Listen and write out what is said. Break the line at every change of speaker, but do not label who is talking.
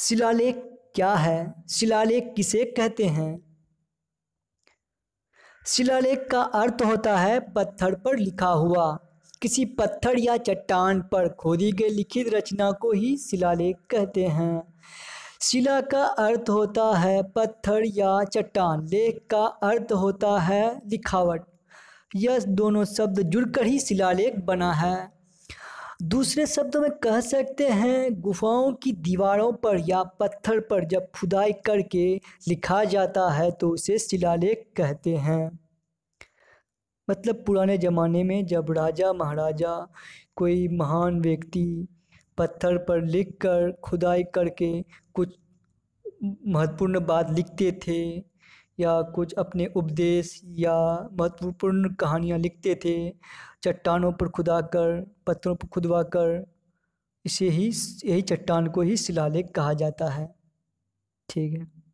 शिलालेख क्या है शिलालेख किसे कहते हैं शिलालेख का अर्थ होता है पत्थर पर लिखा हुआ किसी पत्थर या चट्टान पर खोदी गई लिखित रचना को ही शिलालेख कहते हैं शिला का अर्थ होता है पत्थर या चट्टान लेख का अर्थ होता है लिखावट यह दोनों शब्द जुड़कर ही शिलालेख बना है दूसरे शब्दों में कह सकते हैं गुफाओं की दीवारों पर या पत्थर पर जब खुदाई करके लिखा जाता है तो उसे शिलालेख कहते हैं मतलब पुराने ज़माने में जब राजा महाराजा कोई महान व्यक्ति पत्थर पर लिख कर खुदाई करके कुछ महत्वपूर्ण बात लिखते थे या कुछ अपने उपदेश या महत्वपूर्ण कहानियाँ लिखते थे चट्टानों पर खुदा कर पत्थरों पर खुदवा कर इसे ही यही चट्टान को ही शिलालेख कहा जाता है ठीक है